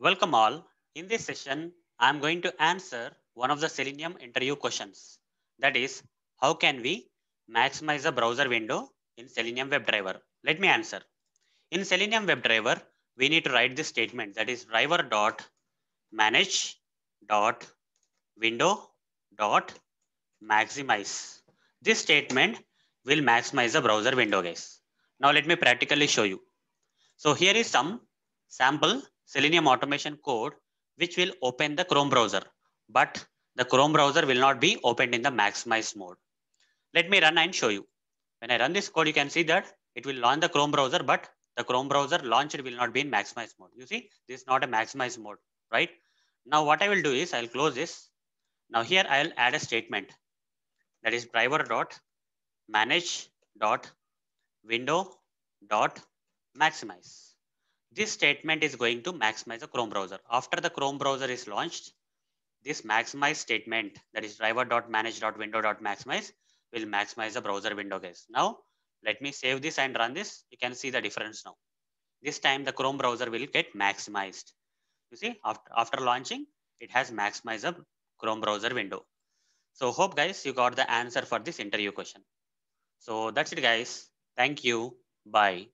Welcome all. In this session, I'm going to answer one of the Selenium interview questions. That is, how can we maximize the browser window in Selenium WebDriver? Let me answer. In Selenium WebDriver, we need to write this statement that is driver dot manage dot window dot maximize. This statement will maximize the browser window guys. Now let me practically show you. So here is some sample Selenium automation code, which will open the Chrome browser, but the Chrome browser will not be opened in the maximize mode. Let me run and show you. When I run this code, you can see that it will launch the Chrome browser, but the Chrome browser launched will not be in maximize mode. You see, this is not a maximize mode, right? Now what I will do is I'll close this. Now here I'll add a statement that is driver dot manage dot window dot maximize. This statement is going to maximize the Chrome browser. After the Chrome browser is launched, this maximize statement, that is driver.manage.window.maximize, will maximize the browser window, guys. Now, let me save this and run this. You can see the difference now. This time, the Chrome browser will get maximized. You see, after, after launching, it has maximized the Chrome browser window. So hope guys, you got the answer for this interview question. So that's it guys. Thank you. Bye.